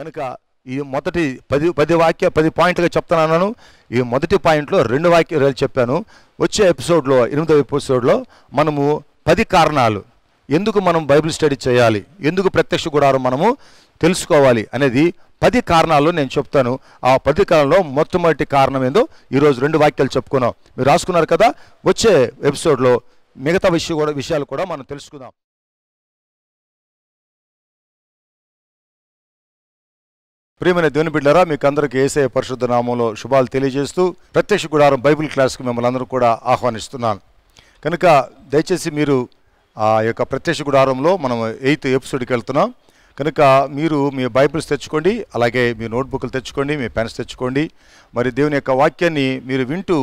కనుక ఈ మొదటి పది పది వాక్య పది పాయింట్లుగా చెప్తున్నాను ఈ మొదటి పాయింట్లో రెండు వాక్యాలు చెప్పాను వచ్చే ఎపిసోడ్లో ఎనిమిదవ ఎపిసోడ్లో మనము పది కారణాలు ఎందుకు మనం బైబిల్ స్టడీ చేయాలి ఎందుకు ప్రత్యక్ష గుడారం మనము తెలుసుకోవాలి అనేది పది కారణాలు నేను చెప్తాను ఆ పది కారణంలో మొట్టమొదటి కారణం ఏందో ఈరోజు రెండు వాక్యాలు చెప్పుకున్నాం మీరు రాసుకున్నారు కదా వచ్చే ఎపిసోడ్లో మిగతా విషయం కూడా విషయాలు కూడా మనం తెలుసుకుందాం ప్రియమైన దేవుని బిడ్డరా మీకు అందరికీ ఏసే పరిశుద్ధ నామంలో శుభాలు తెలియజేస్తూ ప్రత్యక్ష గుడారం బైబిల్ క్లాస్కి మిమ్మల్ని అందరూ కూడా ఆహ్వానిస్తున్నాను కనుక దయచేసి మీరు ఆ యొక్క ప్రత్యక్ష గుడారంలో మనం ఎయిత్ ఎపిసోడ్కి వెళ్తున్నాం కనుక మీరు మీ బైబిల్స్ తెచ్చుకోండి అలాగే మీ నోట్బుక్లు తెచ్చుకోండి మీ పెన్స్ తెచ్చుకోండి మరి దేవుని యొక్క వాక్యాన్ని మీరు వింటూ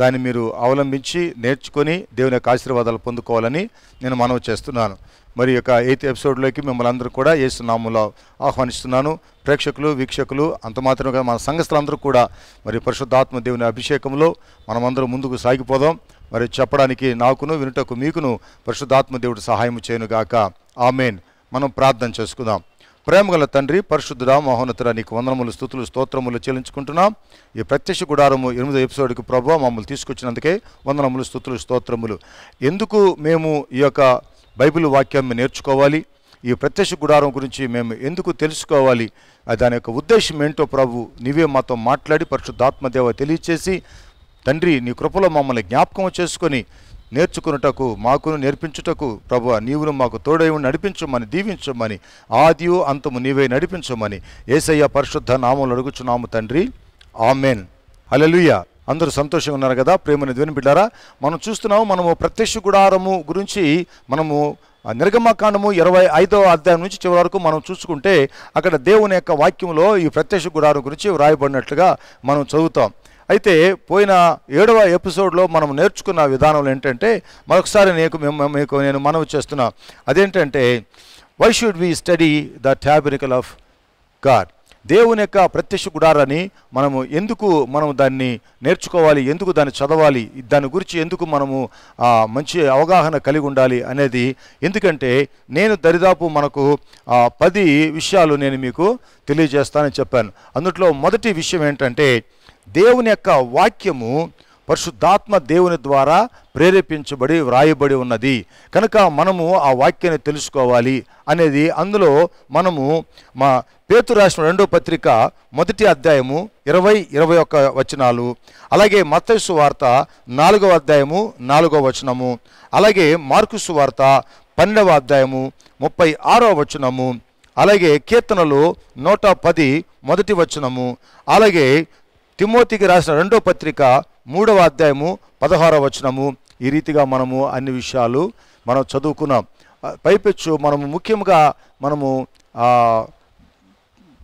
దాన్ని మీరు అవలంబించి నేర్చుకొని దేవుని యొక్క ఆశీర్వాదాలు పొందుకోవాలని నేను మనవి చేస్తున్నాను మరి యొక్క ఎయిత్ ఎపిసోడ్లోకి మిమ్మల్ని అందరూ కూడా నామంలో ఆహ్వానిస్తున్నాను ప్రేక్షకులు వీక్షకులు అంత మాత్రమే మన సంఘస్థులందరూ కూడా మరి పరిశుద్ధాత్మ దేవుని అభిషేకంలో మనమందరూ ముందుకు సాగిపోదాం మరి చెప్పడానికి నాకును వినుటకు మీకును పరిశుద్ధాత్మ దేవుడు సహాయం చేయనుగాక ఆమెన్ మనం ప్రార్థన చేసుకుందాం ప్రేమగల తండ్రి పరిశుద్ధుడ మహోన్నతుడ నీకు వందనములు స్థుతులు స్తోత్రములు చెల్లించుకుంటున్నాం ఈ ప్రత్యక్ష గుడారము ఎనిమిదో ఎపిసోడ్కి ప్రభు మమ్మల్ని తీసుకొచ్చినందుకే వందనములు స్థుతులు స్తోత్రములు ఎందుకు మేము ఈ యొక్క బైబిల్ వాక్యాన్ని నేర్చుకోవాలి ఈ ప్రత్యక్ష గుడారం గురించి మేము ఎందుకు తెలుసుకోవాలి దాని యొక్క ఉద్దేశం ఏంటో ప్రభు నీవే మాతో మాట్లాడి పరిశుద్ధాత్మదేవ తెలియచేసి తండ్రి నీ కృపలో మమ్మల్ని జ్ఞాపకం చేసుకొని నేర్చుకున్నటకు మాకును నేర్పించుటకు ప్రభు నీవును మాకు తోడై నడిపించమని దీవించమని ఆదియు అంతము నీవే నడిపించమని ఏసయ్య పరిశుద్ధ నామం అడుగుచున్నాము తండ్రి ఆమెన్ అలలుయ అందరూ సంతోషంగా ఉన్నారు కదా ప్రేమని ధ్వని బిడ్డారా మనం చూస్తున్నాము మనము ప్రత్యక్ష గుడారము గురించి మనము నిర్గమకాండము ఇరవై ఐదవ అధ్యాయం నుంచి చివరి వరకు మనం చూసుకుంటే అక్కడ దేవుని యొక్క వాక్యంలో ఈ ప్రత్యక్ష గుడారం గురించి వ్రాయబడినట్లుగా మనం చదువుతాం అయితే పోయిన ఏడవ ఎపిసోడ్లో మనం నేర్చుకున్న విధానం ఏంటంటే మరొకసారి నేను మీకు నేను మనవి చేస్తున్నా అదేంటంటే why should we study the tabernacle of God దేవుని యొక్క ప్రత్యక్ష గుడారని మనము ఎందుకు మనం దాన్ని నేర్చుకోవాలి ఎందుకు దాన్ని చదవాలి దాని గురించి ఎందుకు మనము మంచి అవగాహన కలిగి ఉండాలి అనేది ఎందుకంటే నేను దరిదాపు మనకు పది విషయాలు నేను మీకు తెలియజేస్తానని చెప్పాను అందుట్లో మొదటి విషయం ఏంటంటే దేవుని యొక్క వాక్యము పరిశుద్ధాత్మ దేవుని ద్వారా ప్రేరేపించబడి వ్రాయబడి ఉన్నది కనుక మనము ఆ వాక్యాన్ని తెలుసుకోవాలి అనేది అందులో మనము మా పేతు రాసిన రెండో పత్రిక మొదటి అధ్యాయము ఇరవై ఇరవై ఒక్క వచనాలు అలాగే మత్తయసు వార్త నాలుగవ అధ్యాయము నాలుగవ వచనము అలాగే మార్కుసు వార్త పన్నెండవ అధ్యాయము ముప్పై ఆరవ వచనము అలాగే కీర్తనలు నూట పది మొదటి వచనము అలాగే తిమోతికి రాసిన రెండో పత్రిక మూడవ అధ్యాయము పదహారవ వచనము ఈ రీతిగా మనము అన్ని విషయాలు మనం చదువుకున్నాం పైపెచ్చు మనము ముఖ్యంగా మనము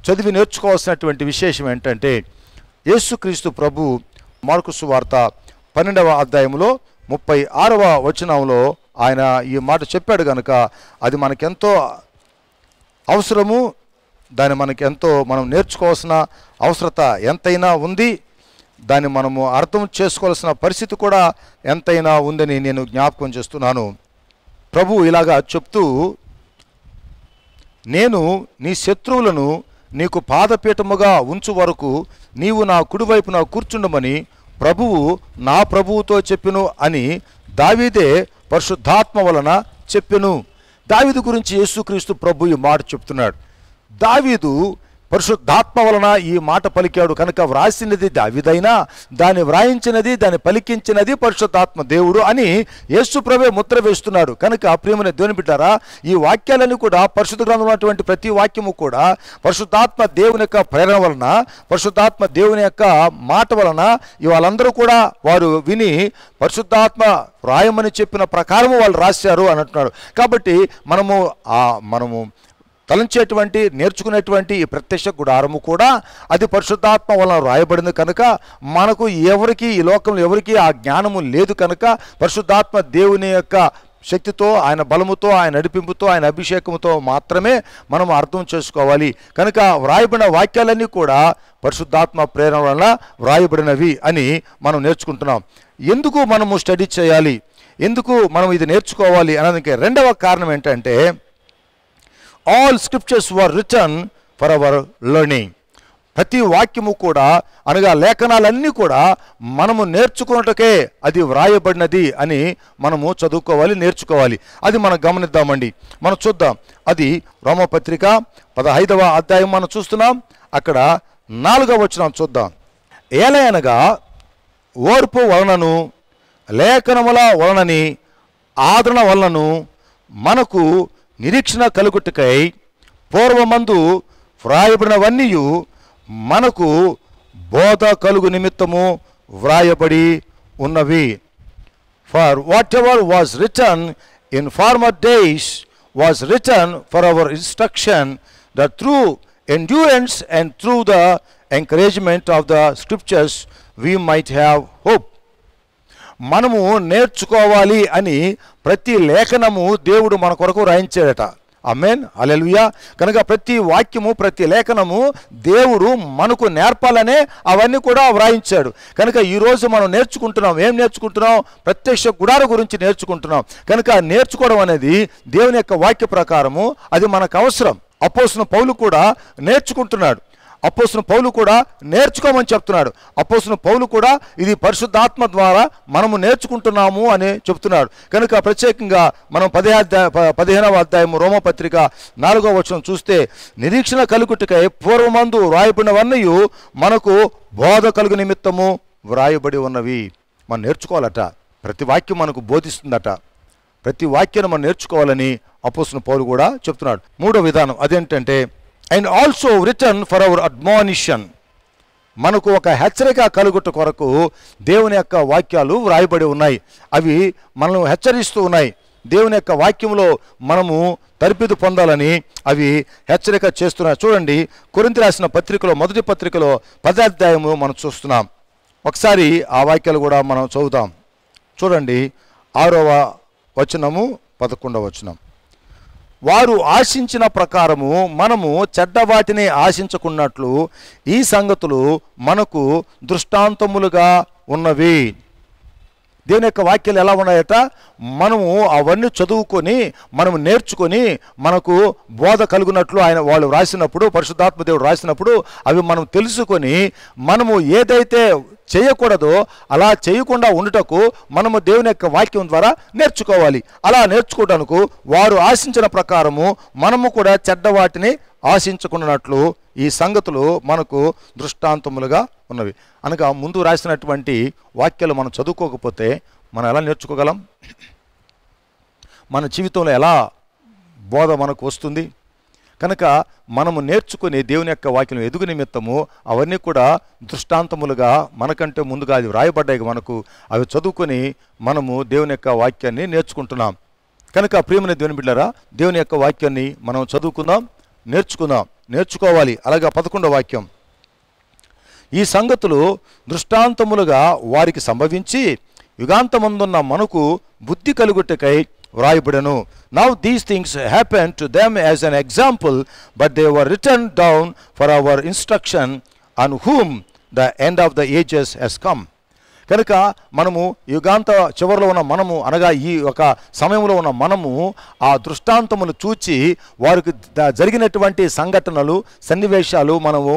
చదివి నేర్చుకోవాల్సినటువంటి విశేషం ఏంటంటే యేసుక్రీస్తు ప్రభు మార్కుసు వార్త పన్నెండవ అధ్యాయంలో ముప్పై ఆరవ వచనంలో ఆయన ఈ మాట చెప్పాడు కనుక అది మనకెంతో అవసరము దాన్ని మనకి ఎంతో మనం నేర్చుకోవాల్సిన అవసరత ఎంతైనా ఉంది దాన్ని మనము అర్థం చేసుకోవాల్సిన పరిస్థితి కూడా ఎంతైనా ఉందని నేను జ్ఞాపకం చేస్తున్నాను ప్రభు ఇలాగా చెప్తూ నేను నీ శత్రువులను నీకు పాదపీఠముగా ఉంచు వరకు నీవు నా కుడివైపున కూర్చుండమని ప్రభువు నా ప్రభువుతో చెప్పెను అని దావీదే పరిశుద్ధాత్మ వలన చెప్పెను దావిది గురించి యేసుక్రీస్తు ప్రభు ఈ మాట చెప్తున్నాడు దావీదు పరిశుద్ధాత్మ వలన ఈ మాట పలికాడు కనుక వ్రాసినది దావిదైనా దాన్ని వ్రాయించినది దాన్ని పలికించినది పరిశుద్ధాత్మ దేవుడు అని యేసు ప్రభే ముద్ర వేస్తున్నాడు కనుక ప్రియమని దేవుని బిడ్డారా ఈ వాక్యాలన్నీ కూడా పరిశుద్ధ గ్రంథం ఉన్నటువంటి ప్రతి వాక్యము కూడా పరిశుద్ధాత్మ దేవుని యొక్క ప్రేరణ వలన పరిశుద్ధాత్మ దేవుని యొక్క మాట వలన వాళ్ళందరూ కూడా వారు విని పరిశుద్ధాత్మ రాయమని చెప్పిన ప్రకారము వాళ్ళు రాశారు అని అంటున్నారు కాబట్టి మనము మనము తలంచేటువంటి నేర్చుకునేటువంటి ఈ ప్రత్యక్ష గుడారము కూడా అది పరిశుద్ధాత్మ వలన రాయబడింది కనుక మనకు ఎవరికి ఈ లోకంలో ఎవరికి ఆ జ్ఞానము లేదు కనుక పరిశుద్ధాత్మ దేవుని యొక్క శక్తితో ఆయన బలముతో ఆయన నడిపింపుతో ఆయన అభిషేకంతో మాత్రమే మనం అర్థం చేసుకోవాలి కనుక వ్రాయబడిన వాక్యాలన్నీ కూడా పరిశుద్ధాత్మ ప్రేరణ వలన వ్రాయబడినవి అని మనం నేర్చుకుంటున్నాం ఎందుకు మనము స్టడీ చేయాలి ఎందుకు మనం ఇది నేర్చుకోవాలి అన్నదానికి రెండవ కారణం ఏంటంటే all scriptures were written for our learning ప్రతి వాక్యము కూడా అనగా లేఖనాలన్నీ కూడా మనము నేర్చుకున్నటకే అది వ్రాయబడినది అని మనము చదువుకోవాలి నేర్చుకోవాలి అది మనం గమనిద్దామండి మనం చూద్దాం అది రోమపత్రిక పదహైదవ అధ్యాయం మనం చూస్తున్నాం అక్కడ నాలుగవ వచ్చిన చూద్దాం ఏలైనగా ఓర్పు వలనను లేఖనముల వలనని ఆదరణ వలనను మనకు నిరీక్షణ కలుగుటకై పూర్వమందు వ్రాయబడినవన్నీయు మనకు బోధ కలుగు నిమిత్తము వ్రాయబడి ఉన్నవి for whatever was written in former days was written for our instruction the through endurance and through the encouragement of the scriptures we might have hope మనము నేర్చుకోవాలి అని ప్రతి లేఖనము దేవుడు మన కొరకు రాయించాడట అమ్మేన్ అలెలుయా కనుక ప్రతి వాక్యము ప్రతి లేఖనము దేవుడు మనకు నేర్పాలనే అవన్నీ కూడా వ్రాయించాడు కనుక ఈరోజు మనం నేర్చుకుంటున్నాం ఏం నేర్చుకుంటున్నాం ప్రత్యక్ష గుడార గురించి నేర్చుకుంటున్నాం కనుక నేర్చుకోవడం అనేది దేవుని యొక్క వాక్య ప్రకారము అది మనకు అవసరం అపోసిన పౌలు కూడా నేర్చుకుంటున్నాడు అపోసిన పౌలు కూడా నేర్చుకోమని చెప్తున్నాడు అపోసిన పౌలు కూడా ఇది పరిశుద్ధాత్మ ద్వారా మనము నేర్చుకుంటున్నాము అని చెప్తున్నాడు కనుక ప్రత్యేకంగా మనం అధ్యాయ పదిహేనవ అధ్యాయము రోమపత్రిక నాలుగో వచనం చూస్తే నిరీక్షణ కలుగుటకై పూర్వమందు వ్రాయబడినవన్నీ మనకు బోధ కలుగు నిమిత్తము వ్రాయబడి ఉన్నవి మనం నేర్చుకోవాలట ప్రతి వాక్యం మనకు బోధిస్తుందట ప్రతి వాక్యాన్ని మనం నేర్చుకోవాలని అపోసిన పౌలు కూడా చెప్తున్నాడు మూడో విధానం అదేంటంటే and also written for our admonition మనకు ఒక హెచ్చరిక కలుగుట కొరకు దేవుని యొక్క వాక్యాలు వ్రాయబడి ఉన్నాయి అవి మనల్ని హెచ్చరిస్తూ ఉన్నాయి దేవుని యొక్క వాక్యంలో మనము తరిపిదు పొందాలని అవి హెచ్చరిక చేస్తున్నాయి చూడండి కొరింత రాసిన పత్రికలో మొదటి పత్రికలో పదాధ్యాయము మనం చూస్తున్నాం ఒకసారి ఆ వాక్యాలు కూడా మనం చదువుతాం చూడండి ఆరవ వచనము పదకొండవ వచనం వారు ఆశించిన ప్రకారము మనము చెడ్డవాటినే ఆశించుకున్నట్లు ఈ సంగతులు మనకు దృష్టాంతములుగా ఉన్నవి దేవుని యొక్క వాక్యాలు ఎలా ఉన్నాయట మనము అవన్నీ చదువుకొని మనము నేర్చుకొని మనకు బోధ కలుగునట్లు ఆయన వాళ్ళు రాసినప్పుడు పరిశుద్ధాత్మ దేవుడు రాసినప్పుడు అవి మనం తెలుసుకొని మనము ఏదైతే చేయకూడదో అలా చేయకుండా ఉండుటకు మనము దేవుని యొక్క వాక్యం ద్వారా నేర్చుకోవాలి అలా నేర్చుకోవడానికి వారు ఆశించిన ప్రకారము మనము కూడా చెడ్డవాటిని ఆశించుకున్నట్లు ఈ సంగతులు మనకు దృష్టాంతములుగా ఉన్నవి అనగా ముందు రాసినటువంటి వాక్యాలు మనం చదువుకోకపోతే మనం ఎలా నేర్చుకోగలం మన జీవితంలో ఎలా బోధ మనకు వస్తుంది కనుక మనము నేర్చుకుని దేవుని యొక్క వాక్యం ఎదుగు నిమిత్తము అవన్నీ కూడా దృష్టాంతములుగా మనకంటే ముందుగా అది వ్రాయబడ్డాయి మనకు అవి చదువుకొని మనము దేవుని యొక్క వాక్యాన్ని నేర్చుకుంటున్నాం కనుక ప్రియమైన దేవుని బిడ్డరా దేవుని యొక్క వాక్యాన్ని మనం చదువుకుందాం నేర్చుకుందాం నేర్చుకోవాలి అలాగే పదకొండో వాక్యం ఈ సంగతులు దృష్టాంతములుగా వారికి సంభవించి యుగాంతమందున్న మనకు బుద్ధి కలుగుటకై వ్రాయబడను now these things happen to them as an example but they were written down for our instruction on whom the end of the ages has come కనుక మనము యుగాంత చివరిలో ఉన్న మనము అనగా ఈ ఒక సమయంలో ఉన్న మనము ఆ దృష్టాంతములు చూచి వారికి జరిగినటువంటి సంఘటనలు సన్నివేశాలు మనము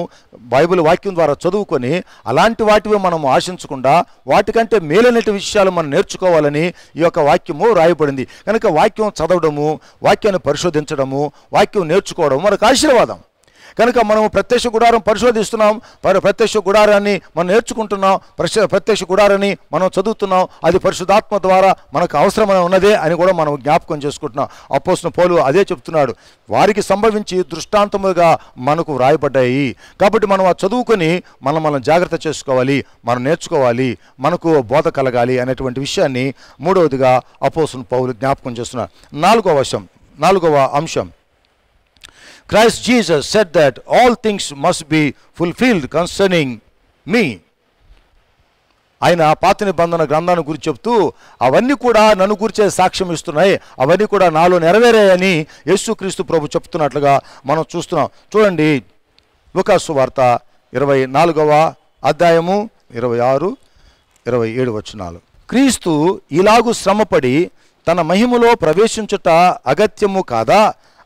బైబిల్ వాక్యం ద్వారా చదువుకొని అలాంటి వాటివి మనము ఆశించకుండా వాటికంటే మేలైనటి విషయాలు మనం నేర్చుకోవాలని ఈ యొక్క వాక్యము రాయబడింది కనుక వాక్యం చదవడము వాక్యాన్ని పరిశోధించడము వాక్యం నేర్చుకోవడం మనకు ఆశీర్వాదం కనుక మనము ప్రత్యక్ష గుడారం పరిశోధిస్తున్నాం ప్రత్యక్ష గుడారాన్ని మనం నేర్చుకుంటున్నాం ప్రత్యక్ష గుడారాన్ని మనం చదువుతున్నాం అది పరిశుధాత్మ ద్వారా మనకు అవసరమైన ఉన్నదే అని కూడా మనం జ్ఞాపకం చేసుకుంటున్నాం అప్పోసిన పోలు అదే చెప్తున్నాడు వారికి సంభవించి దృష్టాంతముగా మనకు వ్రాయబడ్డాయి కాబట్టి మనం ఆ చదువుకొని మనం మనం జాగ్రత్త చేసుకోవాలి మనం నేర్చుకోవాలి మనకు బోధ కలగాలి అనేటువంటి విషయాన్ని మూడవదిగా అపోసిన పౌలు జ్ఞాపకం చేస్తున్నారు నాలుగవ అంశం నాలుగవ అంశం Christ Jesus said that all things must be fulfilled concerning me. ఆయన ఆ పాత నిబంధన గ్రంథాన్ని గురించి చెప్తూ అవన్నీ కూడా నన్ను గురిచే సాక్ష్యం ఇస్తున్నాయి అవన్నీ కూడా నాలో నెరవేరాయని యేసుక్రీస్తు ప్రభు చెప్తున్నట్లుగా మనం చూస్తున్నాం చూడండి లుకాసు వార్త ఇరవై నాలుగవ అధ్యాయము ఇరవై ఆరు ఇరవై ఏడు వచ్చినాలు క్రీస్తు ఇలాగు శ్రమపడి తన మహిమలో ప్రవేశించుట అగత్యము కాదా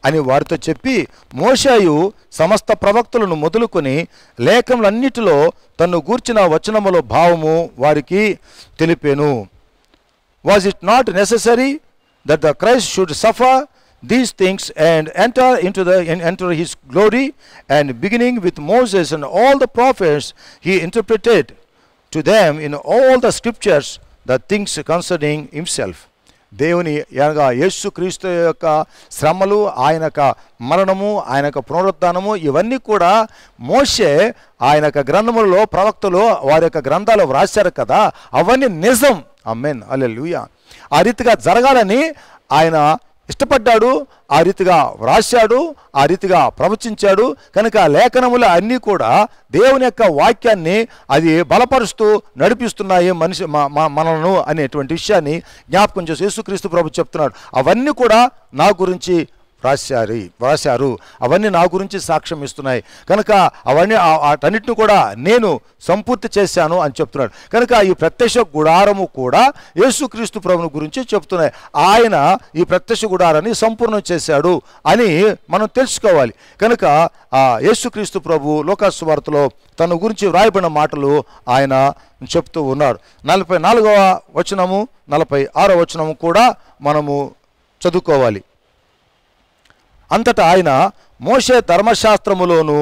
అని వారితో చెప్పి మోషాయు సమస్త ప్రవక్తలను మొదలుకొని లేఖములన్నిటిలో తను గూర్చిన వచనముల భావము వారికి తెలిపాను was it not necessary that the Christ should suffer these things and enter into the enter his glory and beginning with moses and all the prophets he interpreted to them in all the scriptures the things concerning himself దేవుని అనగా క్రీస్తు యొక్క శ్రమలు ఆయన యొక్క మరణము ఆయన యొక్క పునరుద్ధానము ఇవన్నీ కూడా మోసే ఆయన యొక్క గ్రంథములలో ప్రవక్తలు వారి యొక్క గ్రంథాలు వ్రాశారు కదా అవన్నీ నిజం అమ్మేన్ అల్లెలుయా ఆ రీతిగా జరగాలని ఆయన ఇష్టపడ్డాడు ఆ రీతిగా వ్రాశాడు ఆ రీతిగా ప్రవచించాడు కనుక లేఖనములు అన్నీ కూడా దేవుని యొక్క వాక్యాన్ని అది బలపరుస్తూ నడిపిస్తున్నాయి మనిషి మనలను అనేటువంటి విషయాన్ని జ్ఞాపకం చేసి యేసుక్రీస్తు ప్రభు చెప్తున్నాడు అవన్నీ కూడా నా గురించి రాశారు రాశారు అవన్నీ నా గురించి సాక్ష్యం ఇస్తున్నాయి కనుక అవన్నీ అటన్నిటిని కూడా నేను సంపూర్తి చేశాను అని చెప్తున్నాడు కనుక ఈ ప్రత్యక్ష గుడారము కూడా యేసుక్రీస్తు ప్రభుని గురించి చెప్తున్నాయి ఆయన ఈ ప్రత్యక్ష గుడారాన్ని సంపూర్ణం చేశాడు అని మనం తెలుసుకోవాలి కనుక ఆ యేసుక్రీస్తు ప్రభు లోకాసువార్తలో తన గురించి వ్రాయబడిన మాటలు ఆయన చెప్తూ ఉన్నారు నలభై నాలుగవ వచనము నలభై వచనము కూడా మనము చదువుకోవాలి అంతటా ఆయన మోషే ధర్మశాస్త్రములోను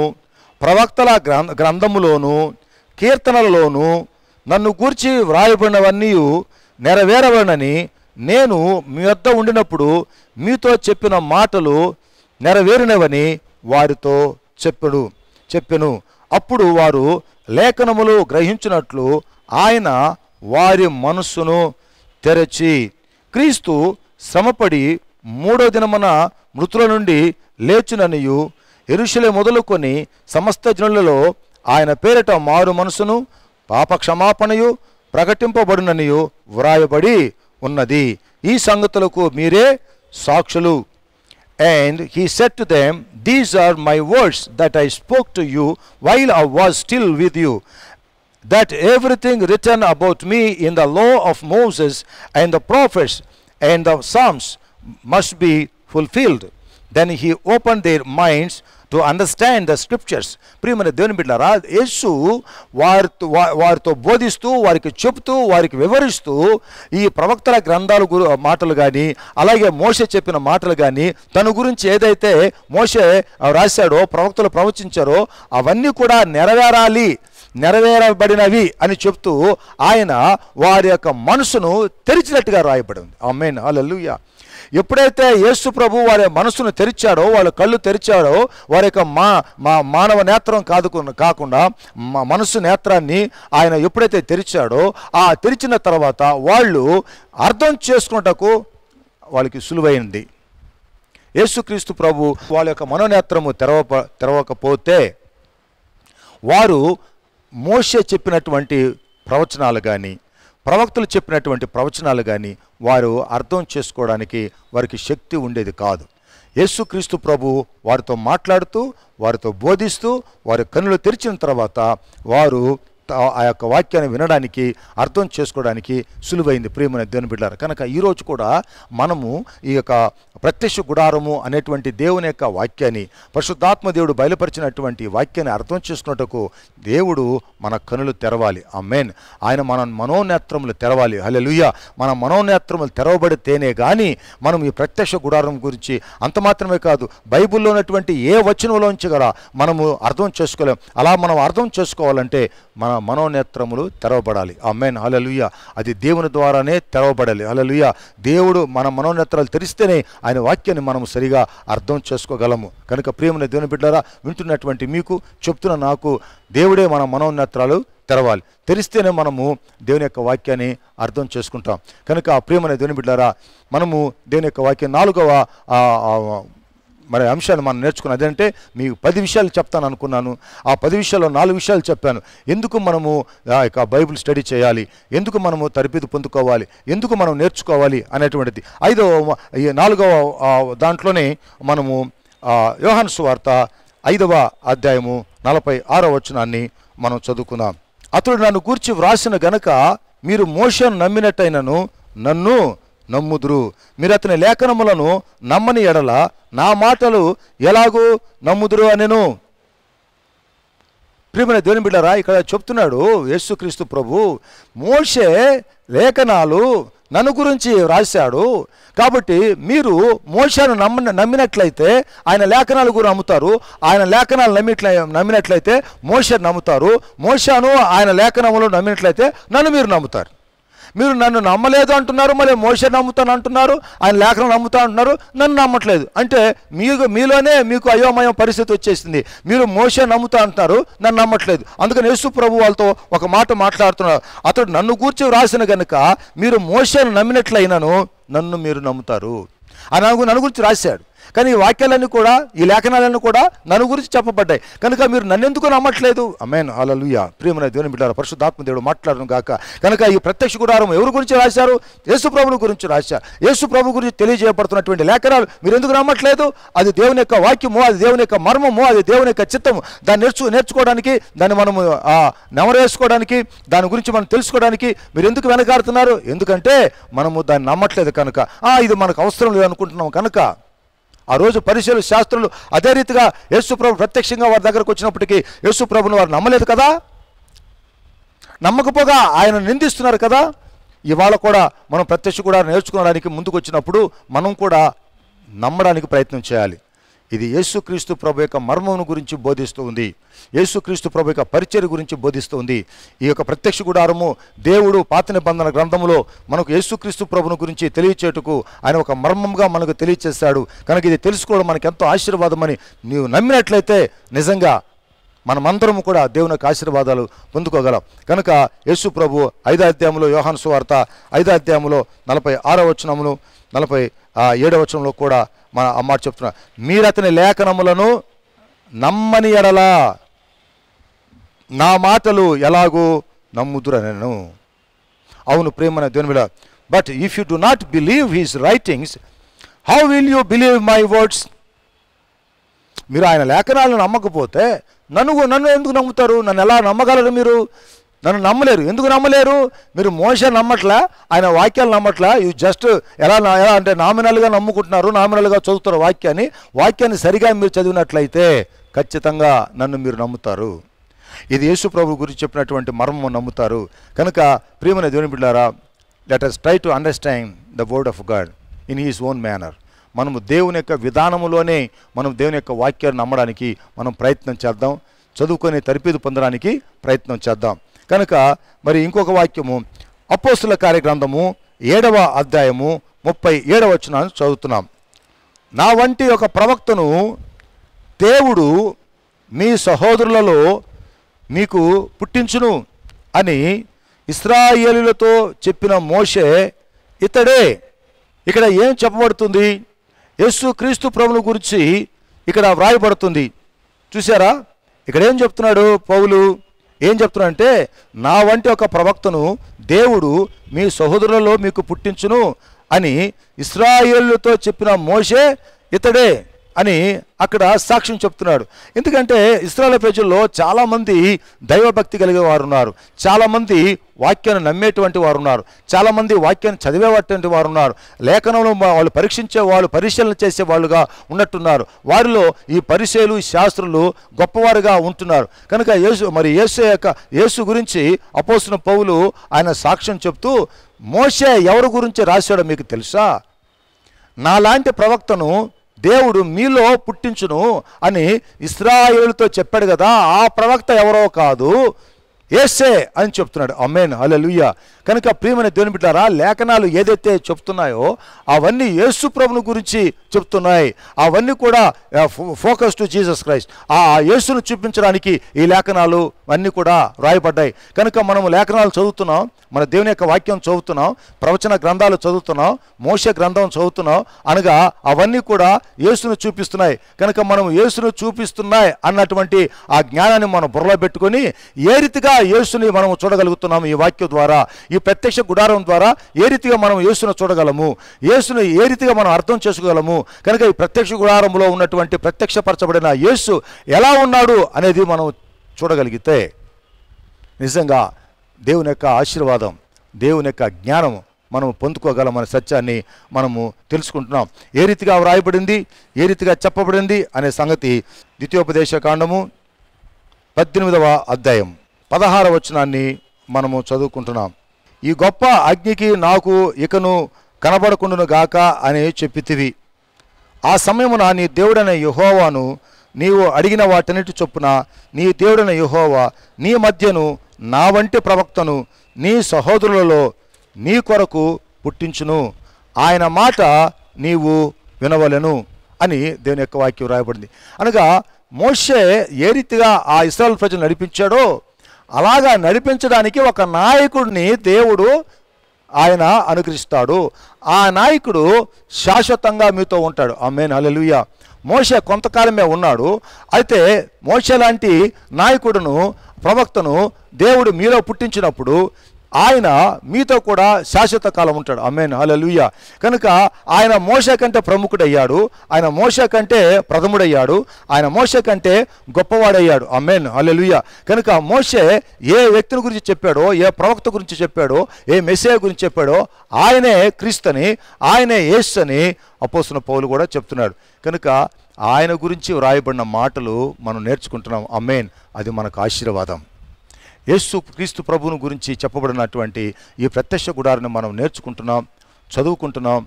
ప్రవక్తల గ్రంథములోను కీర్తనలలోను నన్ను గూర్చి వ్రాయబడినవన్నీ నెరవేరవనని నేను మీ వద్ద ఉండినప్పుడు మీతో చెప్పిన మాటలు నెరవేరినవని వారితో చెప్పడు చెప్పెను అప్పుడు వారు లేఖనములు గ్రహించినట్లు ఆయన వారి మనస్సును తెరచి క్రీస్తు శ్రమపడి మూడో దినమున మృతుల నుండి లేచుననియు ఎరుషులే మొదలుకొని సమస్త జనులలో ఆయన పేరిట మారు మనసును పాపక్షమాపణయు ప్రకటింపబడుననియు వ్రాయబడి ఉన్నది ఈ సంగతులకు మీరే సాక్షులు and he said to them these are my words that I spoke to you while I was still with you that everything written about me in the law of Moses and the prophets and the psalms must be fulfilled. Then he open their minds to understand the scriptures ప్రియమైన దేవుని బిడ్డారా యేసు వారితో వారితో బోధిస్తూ వారికి చెబుతూ వారికి వివరిస్తూ ఈ ప్రవక్తల గ్రంథాలు గురు మాటలు కానీ అలాగే మోసే చెప్పిన మాటలు కానీ తన గురించి ఏదైతే మోసే రాశాడో ప్రవక్తలు ప్రవచించారో అవన్నీ కూడా నెరవేరాలి నెరవేరబడినవి అని చెప్తూ ఆయన వారి యొక్క మనసును తెరిచినట్టుగా రాయబడింది అమ్మేన్ అల్లెలుయ్యా ఎప్పుడైతే యేసు ప్రభు వారి మనసును తెరిచాడో వాళ్ళ కళ్ళు తెరిచాడో వారి యొక్క మా మా మానవ నేత్రం కాదు కాకుండా మా మనసు నేత్రాన్ని ఆయన ఎప్పుడైతే తెరిచాడో ఆ తెరిచిన తర్వాత వాళ్ళు అర్థం చేసుకున్నటకు వాళ్ళకి సులువైంది యేసుక్రీస్తు ప్రభు వాళ్ళ యొక్క మనోనేత్రము తెరవ తెరవకపోతే వారు మోసే చెప్పినటువంటి ప్రవచనాలు కానీ ప్రవక్తలు చెప్పినటువంటి ప్రవచనాలు కానీ వారు అర్థం చేసుకోవడానికి వారికి శక్తి ఉండేది కాదు యేసుక్రీస్తు ప్రభు వారితో మాట్లాడుతూ వారితో బోధిస్తూ వారి కన్నులు తెరిచిన తర్వాత వారు ఆ యొక్క వాక్యాన్ని వినడానికి అర్థం చేసుకోవడానికి సులువైంది ప్రియమైన దేవుని బిడ్డారు కనుక ఈరోజు కూడా మనము ఈ యొక్క ప్రత్యక్ష గుడారము అనేటువంటి దేవుని యొక్క వాక్యాన్ని పరిశుద్ధాత్మ దేవుడు బయలుపరిచినటువంటి వాక్యాన్ని అర్థం చేసుకున్నట్టుకు దేవుడు మన కనులు తెరవాలి ఆ మెయిన్ ఆయన మన మనోనేత్రములు తెరవాలి లుయ్య మన మనోనేత్రములు తెరవబడితేనే కానీ మనం ఈ ప్రత్యక్ష గుడారం గురించి అంత మాత్రమే కాదు బైబుల్లో ఉన్నటువంటి ఏ వచనంలోంచి కదా మనము అర్థం చేసుకోలేం అలా మనం అర్థం చేసుకోవాలంటే మన మనోనేత్రములు తెరవబడాలి ఆ మెయిన్ అలలుయ అది దేవుని ద్వారానే తెరవబడాలి అలలుయ దేవుడు మన మనోనేత్రాలు తెరిస్తేనే ఆయన వాక్యాన్ని మనం సరిగా అర్థం చేసుకోగలము కనుక ప్రియమైన దేవుని బిడ్డారా వింటున్నటువంటి మీకు చెప్తున్న నాకు దేవుడే మన మనోనేత్రాలు తెరవాలి తెరిస్తేనే మనము దేవుని యొక్క వాక్యాన్ని అర్థం చేసుకుంటాం కనుక ఆ ప్రియమైన దేవుని బిడ్డారా మనము దేవుని యొక్క వాక్యం నాలుగవ మరి అంశాన్ని మనం నేర్చుకున్న అదేంటే మీకు పది విషయాలు చెప్తాను అనుకున్నాను ఆ పది విషయాల్లో నాలుగు విషయాలు చెప్పాను ఎందుకు మనము ఆ యొక్క బైబిల్ స్టడీ చేయాలి ఎందుకు మనము తరబిదు పొందుకోవాలి ఎందుకు మనం నేర్చుకోవాలి అనేటువంటిది ఐదవ నాలుగవ దాంట్లోనే మనము యోహాన్ సువార్త ఐదవ అధ్యాయము నలభై ఆరవ వచనాన్ని మనం చదువుకుందాం అతడు నన్ను గూర్చి వ్రాసిన గనక మీరు మోషన్ నమ్మినట్టయినను నన్ను నమ్ముదురు మీరు అతని లేఖనములను నమ్మని ఎడల నా మాటలు ఎలాగూ నమ్ముదురు అనెను ప్రియమైన దేవుని బిడ్డరా ఇక్కడ చెప్తున్నాడు యేసుక్రీస్తు ప్రభు మోషే లేఖనాలు నన్ను గురించి రాశాడు కాబట్టి మీరు మోషాను నమ్మ నమ్మినట్లయితే ఆయన లేఖనాలు కూడా నమ్ముతారు ఆయన లేఖనాలు నమ్మిట్ల నమ్మినట్లయితే మోషను నమ్ముతారు మోషాను ఆయన లేఖనములు నమ్మినట్లయితే నన్ను మీరు నమ్ముతారు మీరు నన్ను నమ్మలేదు అంటున్నారు మళ్ళీ మోసే నమ్ముతాను అంటున్నారు ఆయన లేఖను నమ్ముతా అంటున్నారు నన్ను నమ్మట్లేదు అంటే మీకు మీలోనే మీకు అయోమయం పరిస్థితి వచ్చేసింది మీరు మోసే నమ్ముతా అంటున్నారు నన్ను నమ్మట్లేదు అందుకని యేసు ప్రభు వాళ్ళతో ఒక మాట మాట్లాడుతున్నారు అతడు నన్ను కూర్చి వ్రాసిన గనుక మీరు మోసను నమ్మినట్లయినను నన్ను మీరు నమ్ముతారు అని నన్ను గురించి రాశాడు కానీ ఈ వాక్యాలన్నీ కూడా ఈ లేఖనాలన్నీ కూడా నన్ను గురించి చెప్పబడ్డాయి కనుక మీరు నన్నెందుకు నమ్మట్లేదు అమ్మేన్ అలలుయ లూయ దేవుని బిడ్డారు పరిశుద్ధాత్మ దేవుడు మాట్లాడను గాక కనుక ఈ ప్రత్యక్ష గుడారం ఎవరి గురించి రాశారు యేసు ప్రభుని గురించి రాశారు యేసు ప్రభు గురించి తెలియజేయబడుతున్నటువంటి లేఖనాలు మీరు ఎందుకు నమ్మట్లేదు అది దేవుని యొక్క వాక్యము అది దేవుని యొక్క మర్మము అది దేవుని యొక్క చిత్తము దాన్ని నేర్చు నేర్చుకోవడానికి దాన్ని మనము నెమరేసుకోవడానికి దాని గురించి మనం తెలుసుకోవడానికి మీరు ఎందుకు వెనకాడుతున్నారు ఎందుకంటే మనము దాన్ని నమ్మట్లేదు కనుక ఇది మనకు అవసరం లేదు అనుకుంటున్నాం కనుక ఆ రోజు పరిశీలు శాస్త్రులు అదే రీతిగా యేసుప్రభు ప్రత్యక్షంగా వారి దగ్గరకు వచ్చినప్పటికీ యేసుప్రభుని వారు నమ్మలేదు కదా నమ్మకపోగా ఆయన నిందిస్తున్నారు కదా ఇవాళ కూడా మనం ప్రత్యక్ష కూడా నేర్చుకోవడానికి ముందుకు వచ్చినప్పుడు మనం కూడా నమ్మడానికి ప్రయత్నం చేయాలి ఇది యేసుక్రీస్తు ప్రభు యొక్క మర్మమును గురించి బోధిస్తూ ఉంది యేసుక్రీస్తు ప్రభు యొక్క పరిచయ గురించి బోధిస్తూ ఉంది ఈ యొక్క ప్రత్యక్ష గుడారము దేవుడు పాత నిబంధన గ్రంథంలో మనకు యేసుక్రీస్తు ప్రభును గురించి తెలియచేటుకు ఆయన ఒక మర్మంగా మనకు తెలియచేస్తాడు కనుక ఇది తెలుసుకోవడం మనకు ఎంతో ఆశీర్వాదమని నీవు నమ్మినట్లయితే నిజంగా మనమందరము కూడా దేవుని యొక్క ఆశీర్వాదాలు పొందుకోగలం కనుక యేసు ప్రభు ఐదో అధ్యాయంలో యోహాను సువార్త ఐదో అధ్యాయంలో నలభై ఆరో వచనమును నలభై ఏడవ వచనంలో కూడా మన అమ్మాట చెప్తున్నా మీరు అతని లేఖనములను నమ్మని ఎడలా నా మాటలు ఎలాగో నేను అవును ప్రేమన దేవునివిడ but if you do not believe his writings how will you believe my words మీరు ఆయన లేఖనాలను నమ్మకపోతే నన్ను నన్ను ఎందుకు నమ్ముతారు నన్ను ఎలా నమ్మగలరు మీరు నన్ను నమ్మలేరు ఎందుకు నమ్మలేరు మీరు మోస నమ్మట్లా ఆయన వాక్యాలు నమ్మట్లా ఇవి జస్ట్ ఎలా ఎలా అంటే నామినల్గా నమ్ముకుంటున్నారు నామినల్గా చదువుతున్న వాక్యాన్ని వాక్యాన్ని సరిగా మీరు చదివినట్లయితే ఖచ్చితంగా నన్ను మీరు నమ్ముతారు ఇది యేసు ప్రభు గురించి చెప్పినటువంటి మర్మము నమ్ముతారు కనుక ప్రియమైన దేవుని బిడ్డారా let us try to understand the word of God in his own manner మనము దేవుని యొక్క విధానములోనే మనం దేవుని యొక్క వాక్యాన్ని నమ్మడానికి మనం ప్రయత్నం చేద్దాం చదువుకొని తరిపేది పొందడానికి ప్రయత్నం చేద్దాం కనుక మరి ఇంకొక వాక్యము అపోస్తుల కార్యగ్రంథము ఏడవ అధ్యాయము ముప్పై ఏడవ వచనాన్ని చదువుతున్నాం నా వంటి ఒక ప్రవక్తను దేవుడు మీ సహోదరులలో మీకు పుట్టించును అని ఇస్రాయేలులతో చెప్పిన మోషే ఇతడే ఇక్కడ ఏం చెప్పబడుతుంది యస్సు క్రీస్తు ప్రభుని గురించి ఇక్కడ వ్రాయబడుతుంది చూసారా ఇక్కడ ఏం చెప్తున్నాడు పౌలు ఏం చెప్తున్నానంటే నా వంటి ఒక ప్రవక్తను దేవుడు మీ సహోదరులలో మీకు పుట్టించును అని ఇస్రాయిల్తో చెప్పిన మోషే ఇతడే అని అక్కడ సాక్ష్యం చెప్తున్నాడు ఎందుకంటే ఇస్రాయల్ ప్రజల్లో చాలామంది దైవభక్తి కలిగే వారు ఉన్నారు చాలామంది వాక్యాన్ని నమ్మేటువంటి వారు ఉన్నారు చాలామంది వాక్యాన్ని చదివేటువంటి వారు ఉన్నారు లేఖనంలో వాళ్ళు పరీక్షించే వాళ్ళు పరిశీలన చేసే వాళ్ళుగా ఉన్నట్టున్నారు వారిలో ఈ పరిశీలు శాస్త్రులు గొప్పవారుగా ఉంటున్నారు కనుక యేసు మరి యేసు యొక్క యేసు గురించి అపోసిన పౌలు ఆయన సాక్ష్యం చెప్తూ మోసే ఎవరి గురించి రాశాడో మీకు తెలుసా నాలాంటి ప్రవక్తను దేవుడు మీలో పుట్టించును అని ఇస్రాయేలుతో చెప్పాడు కదా ఆ ప్రవక్త ఎవరో కాదు ఏసే అని చెప్తున్నాడు అమ్మేన్ అలలుయ్య కనుక ప్రియమైన దేవుని బిడ్డారా లేఖనాలు ఏదైతే చెప్తున్నాయో అవన్నీ యేసు ప్రభుని గురించి చెప్తున్నాయి అవన్నీ కూడా ఫోకస్ టు జీసస్ క్రైస్ట్ ఆ యేసును చూపించడానికి ఈ లేఖనాలు అన్నీ కూడా రాయబడ్డాయి కనుక మనం లేఖనాలు చదువుతున్నాం మన దేవుని యొక్క వాక్యం చదువుతున్నాం ప్రవచన గ్రంథాలు చదువుతున్నాం మోస గ్రంథం చదువుతున్నాం అనగా అవన్నీ కూడా యేసును చూపిస్తున్నాయి కనుక మనం యేసును చూపిస్తున్నాయి అన్నటువంటి ఆ జ్ఞానాన్ని మనం బుర్రలో పెట్టుకొని ఏ రీతిగా యేసుని మనం చూడగలుగుతున్నాము ఈ వాక్యం ద్వారా ఈ ప్రత్యక్ష గుడారం ద్వారా ఏ రీతిగా మనం యేసును చూడగలము యేసును ఏ రీతిగా మనం అర్థం చేసుకోగలము కనుక ఈ ప్రత్యక్ష గుడారంలో ఉన్నటువంటి ప్రత్యక్షపరచబడిన యేసు ఎలా ఉన్నాడు అనేది మనం చూడగలిగితే నిజంగా దేవుని యొక్క ఆశీర్వాదం దేవుని యొక్క జ్ఞానం మనం పొందుకోగల మన సత్యాన్ని మనము తెలుసుకుంటున్నాం ఏ రీతిగా వ్రాయబడింది ఏ రీతిగా చెప్పబడింది అనే సంగతి ద్వితీయోపదేశ కాండము పద్దెనిమిదవ అధ్యాయం పదహార వచనాన్ని మనము చదువుకుంటున్నాం ఈ గొప్ప అగ్నికి నాకు ఇకను కనబడకుండును గాక అని చెప్పితివి ఆ సమయమున నీ దేవుడైన యుహోవాను నీవు అడిగిన వాటన్నిటి చొప్పున నీ దేవుడైన యుహోవా నీ మధ్యను నా వంటి ప్రవక్తను నీ సహోదరులలో నీ కొరకు పుట్టించును ఆయన మాట నీవు వినవలను అని దేవుని యొక్క వాక్యం రాయబడింది అనగా మోషే ఏ రీతిగా ఆ ఇస్రాయల్ ప్రజలు నడిపించాడో అలాగా నడిపించడానికి ఒక నాయకుడిని దేవుడు ఆయన అనుగ్రహిస్తాడు ఆ నాయకుడు శాశ్వతంగా మీతో ఉంటాడు అమ్మేన్ అలెలుయ మోష కొంతకాలమే ఉన్నాడు అయితే మోష లాంటి నాయకుడును ప్రవక్తను దేవుడు మీలో పుట్టించినప్పుడు ఆయన మీతో కూడా శాశ్వత కాలం ఉంటాడు అమ్మేన్ హలో కనుక ఆయన మోస కంటే ప్రముఖుడయ్యాడు ఆయన మోస కంటే ప్రథముడయ్యాడు ఆయన మోస కంటే గొప్పవాడయ్యాడు అమ్మేన్ హలో కనుక మోసే ఏ వ్యక్తుల గురించి చెప్పాడో ఏ ప్రవక్త గురించి చెప్పాడో ఏ మెసే గురించి చెప్పాడో ఆయనే క్రీస్తని ఆయనే అని అపోసిన పౌలు కూడా చెప్తున్నాడు కనుక ఆయన గురించి వ్రాయబడిన మాటలు మనం నేర్చుకుంటున్నాం అమ్మేన్ అది మనకు ఆశీర్వాదం యేసు క్రీస్తు ప్రభువును గురించి చెప్పబడినటువంటి ఈ ప్రత్యక్ష గుడారిని మనం నేర్చుకుంటున్నాం చదువుకుంటున్నాం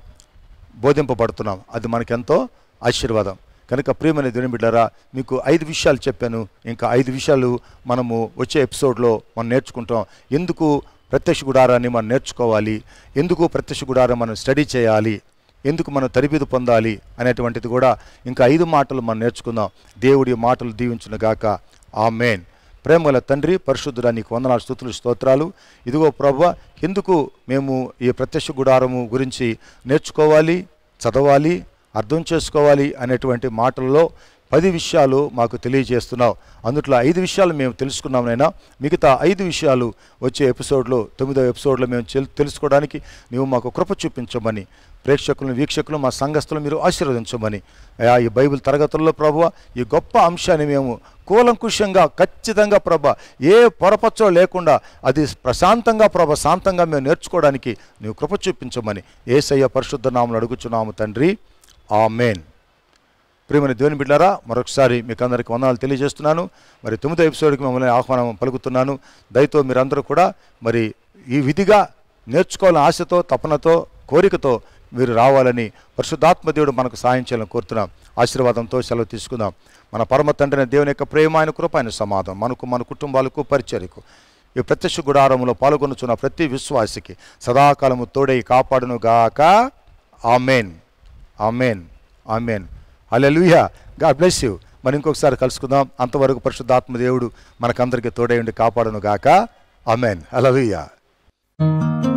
బోధింపబడుతున్నాం అది మనకెంతో ఆశీర్వాదం కనుక ప్రియమైన దినబిడ్డరా మీకు ఐదు విషయాలు చెప్పాను ఇంకా ఐదు విషయాలు మనము వచ్చే ఎపిసోడ్లో మనం నేర్చుకుంటాం ఎందుకు ప్రత్యక్ష గుడారాన్ని మనం నేర్చుకోవాలి ఎందుకు ప్రత్యక్ష గుడారం మనం స్టడీ చేయాలి ఎందుకు మనం తరబిదు పొందాలి అనేటువంటిది కూడా ఇంకా ఐదు మాటలు మనం నేర్చుకుందాం దేవుడి మాటలు దీవించునుగాక ఆ మెయిన్ గల తండ్రి పరిశుద్ధుడా నీకు వందనాలు స్థుతులు స్తోత్రాలు ఇదిగో ప్రభావ ఎందుకు మేము ఈ ప్రత్యక్ష గుడారము గురించి నేర్చుకోవాలి చదవాలి అర్థం చేసుకోవాలి అనేటువంటి మాటల్లో పది విషయాలు మాకు తెలియజేస్తున్నావు అందుట్లో ఐదు విషయాలు మేము తెలుసుకున్నాం మిగతా ఐదు విషయాలు వచ్చే ఎపిసోడ్లో తొమ్మిదో ఎపిసోడ్లో మేము తెలుసుకోవడానికి నీవు మాకు కృప చూపించమని ప్రేక్షకులను వీక్షకులు మా సంఘస్థలు మీరు ఆశీర్వదించమని అయా ఈ బైబిల్ తరగతుల్లో ప్రభు ఈ గొప్ప అంశాన్ని మేము కూలంకుషంగా ఖచ్చితంగా ప్రభ ఏ పొరపచ్చో లేకుండా అది ప్రశాంతంగా ప్రభ శాంతంగా మేము నేర్చుకోవడానికి నువ్వు కృప చూపించమని ఏసయ్య పరిశుద్ధ నామను అడుగుచున్నాము తండ్రి మెయిన్ ప్రియమైన దేవుని బిడ్డారా మరొకసారి మీకు అందరికీ వందనాలు తెలియజేస్తున్నాను మరి తొమ్మిదో ఎపిసోడ్కి మిమ్మల్ని ఆహ్వానం పలుకుతున్నాను దయతో మీరందరూ కూడా మరి ఈ విధిగా నేర్చుకోవాలని ఆశతో తపనతో కోరికతో మీరు రావాలని పరిశుద్ధాత్మ దేవుడు మనకు సాయం చేయాలని కోరుతున్నాం ఆశీర్వాదంతో సెలవు తీసుకుందాం మన పరమ తండ్రిని దేవుని యొక్క ప్రేమ ఆయన కృప ఆయన సమాధం మనకు మన కుటుంబాలకు పరిచయకు ఈ ప్రత్యక్ష గుడారంలో పాల్గొనుచున్న ప్రతి విశ్వాసికి సదాకాలము తోడై కాపాడునుగాక amen amen amen alleluia God bless you మరి ఇంకొకసారి కలుసుకుందాం అంతవరకు పరిశుద్ధాత్మ దేవుడు మనకందరికీ తోడై ఉండి కాపాడను గాక అమెన్ you